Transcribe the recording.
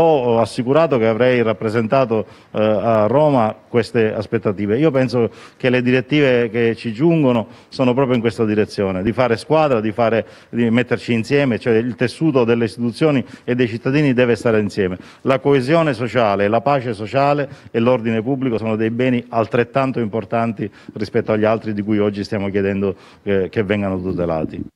ho assicurato che avrei rappresentato eh, a Roma queste aspettative. Io penso che le direttive che ci giungono sono proprio in questa direzione, di fare squadra, di, fare, di metterci insieme, cioè il tessuto delle istituzioni e dei cittadini deve stare insieme. La coesione sociale, la pace sociale e l'ordine pubblico sono dei beni altrettanto importanti rispetto agli altri di cui oggi stiamo chiedendo eh, che vengano tutelati.